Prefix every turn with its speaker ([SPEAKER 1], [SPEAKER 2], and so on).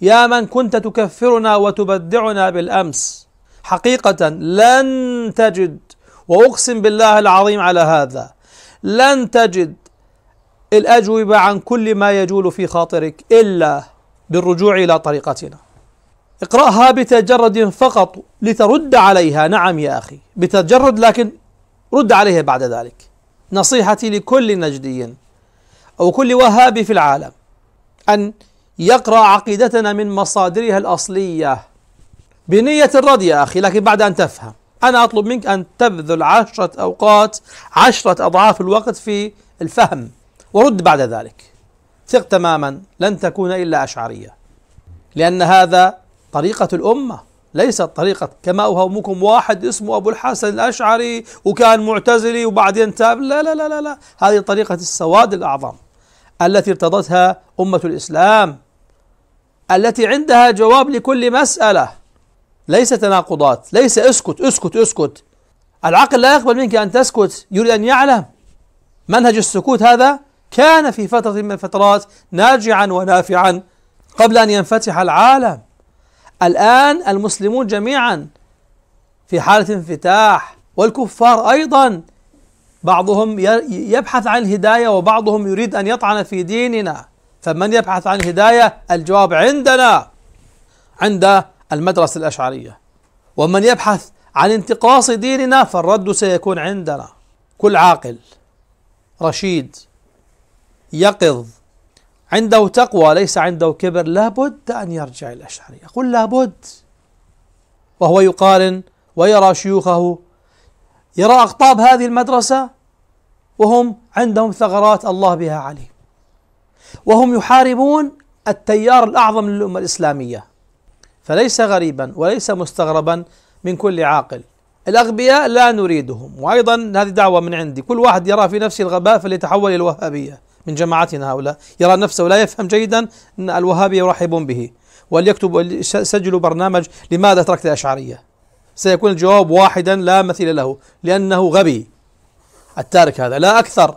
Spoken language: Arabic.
[SPEAKER 1] يا من كنت تكفرنا وتبدعنا بالامس حقيقه لن تجد واقسم بالله العظيم على هذا لن تجد الاجوبه عن كل ما يجول في خاطرك الا بالرجوع الى طريقتنا اقراها بتجرد فقط لترد عليها نعم يا اخي بتجرد لكن رد عليها بعد ذلك نصيحتي لكل نجدي او كل وهابي في العالم ان يقرأ عقيدتنا من مصادرها الأصلية بنية الرد يا أخي لكن بعد أن تفهم أنا أطلب منك أن تبذل عشرة أوقات عشرة أضعاف الوقت في الفهم ورد بعد ذلك ثق تماما لن تكون إلا أشعرية لأن هذا طريقة الأمة ليست طريقة كما أوهمكم واحد اسمه أبو الحسن الأشعري وكان معتزلي وبعدين تاب لا لا لا, لا. هذه طريقة السواد الأعظم التي ارتضتها أمة الإسلام التي عندها جواب لكل مسألة ليس تناقضات ليس اسكت اسكت اسكت العقل لا يقبل منك أن تسكت يريد أن يعلم منهج السكوت هذا كان في فترة من الفترات ناجعا ونافعا قبل أن ينفتح العالم الآن المسلمون جميعا في حالة انفتاح والكفار أيضا بعضهم يبحث عن الهداية وبعضهم يريد أن يطعن في ديننا فمن يبحث عن الهدايه الجواب عندنا عند المدرسة الأشعرية ومن يبحث عن انتقاص ديننا فالرد سيكون عندنا كل عاقل رشيد يقظ عنده تقوى ليس عنده كبر لابد أن يرجع الاشعريه قل لابد وهو يقارن ويرى شيوخه يرى أقطاب هذه المدرسة وهم عندهم ثغرات الله بها عليم وهم يحاربون التيار الاعظم للامه الاسلاميه فليس غريبا وليس مستغربا من كل عاقل الاغبياء لا نريدهم وايضا هذه دعوه من عندي كل واحد يرى في نفسه الغباء فليتحول الى الوهابيه من جماعتنا هؤلاء يرى نفسه لا يفهم جيدا ان الوهابيه يرحبون به وليكتب سجلوا برنامج لماذا تركت الاشعريه سيكون الجواب واحدا لا مثيل له لانه غبي التارك هذا لا اكثر